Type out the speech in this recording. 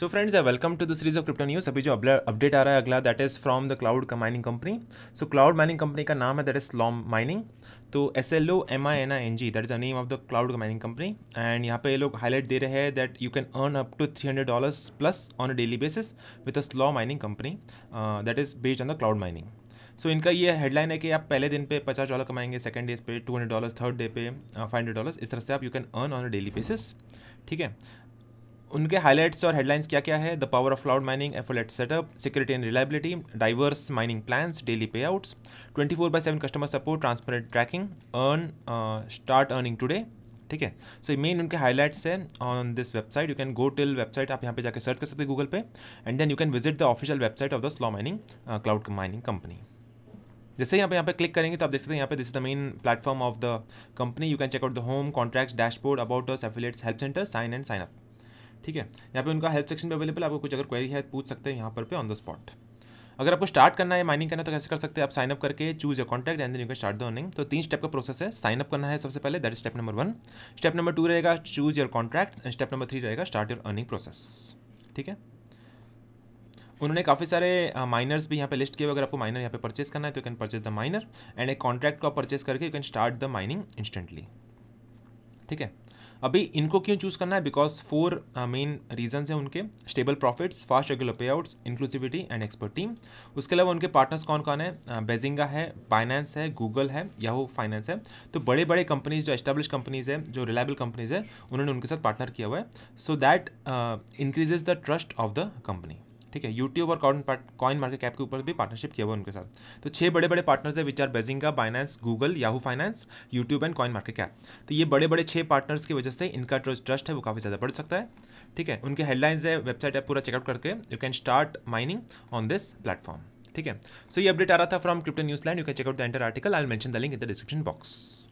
so friends welcome to the series of crypto news अभी जो update आ रहा है अगला that is from the cloud mining company so cloud mining company का नाम है दैट इज लॉम माइनिंग तो S L O M I N I N G that is the name of the cloud mining company and यहाँ पे ये लोग highlight दे रहे हैं that you can earn up to three hundred dollars plus on a daily basis with a Slo mining company that is based on the cloud mining so इनका ये headline है कि आप पहले दिन पे पचास डॉलर कमाएंगे सेकंड डेज पे two hundred dollars third day पे फाइव हंड्रेड डॉलर्स इस तरह से आप you can earn on a daily basis ठीक है उनके हाईलाइट्स और हेडलाइंस क्या क्या है the power of cloud mining affiliate setup security and reliability diverse mining plans daily payouts twenty four by seven customer support transparent tracking earn start earning today ठीक है so main उनके highlights है on this website you can go till website आप यहाँ पे जाकर search कर सकते हैं गूगल पे and then you can visit the official website of the Slo mining cloud mining company जैसे यहाँ पे यहाँ पे क्लिक करेंगे तो आप देख सकते हैं यहाँ पे this is the main platform of the company you can check out the home contracts dashboard about us affiliates help centre sign and sign up ठीक है यहाँ पे उनका हेल्प सेक्शन भी अवेलेबल आपको कुछ अगर क्वेरी है पूछ सकते हैं यहाँ पर पे ऑन द स्पॉट अगर आपको स्टार्ट करना है माइनिंग करना है तो कैसे कर सकते हैं आप साइन अप करके choose your contact and then you can start the earning तो तीन स्टेप का प्रोसेस है साइन अप करना है सबसे पहले that step number one step number two रहेगा choose your contract and step number three रहेगा स्टार्ट योर अर्निंग प्रोसेस ठीक है उन्होंने काफ़ी सारे माइनर्स भी यहाँ पे लिस्ट किए अगर आपको माइनर यहाँ पे परचेस करना है तो you can purchase the miner and एक कॉन्ट्रैक्ट को आप परचेस करके you can start the mining instantly ठीक है अभी इनको क्यों चूज़ करना है बिकॉज फोर मेन रीजन हैं उनके stable profits fast regular payouts inclusivity and expert team उसके अलावा उनके पार्टनर्स कौन कौन uh, है बेजिंगा है फाइनेंस है गूगल है याहू फाइनेंस है तो बड़े बड़े कंपनीज जो एस्टेब्लिश कंपनीज है जो रिलायबल कंपनीज है उन्होंने उनके साथ पार्टनर किया हुआ है so that increases the trust of the company ठीक है यूट्यूब और कॉइन कॉइन मार्केट कैप के ऊपर भी पार्टनरशिप किया हुआ उनके साथ तो छह बड़े बड़े पार्टनर्स है which are Benzinga Binance Google Yahoo Finance YouTube and CoinMarketCap तो ये बड़े बड़े छह पार्टनर्स की वजह से इनका जो ट्रस्ट है वो काफ़ी ज़्यादा बढ़ सकता है ठीक है उनके हेडलाइंस है वेबसाइट है पूरा चेकआउट करके you can start mining on this platform ठीक है सो ये अपडेट आ रहा था from crypto news land you can check out the entire article I mention the link in the description box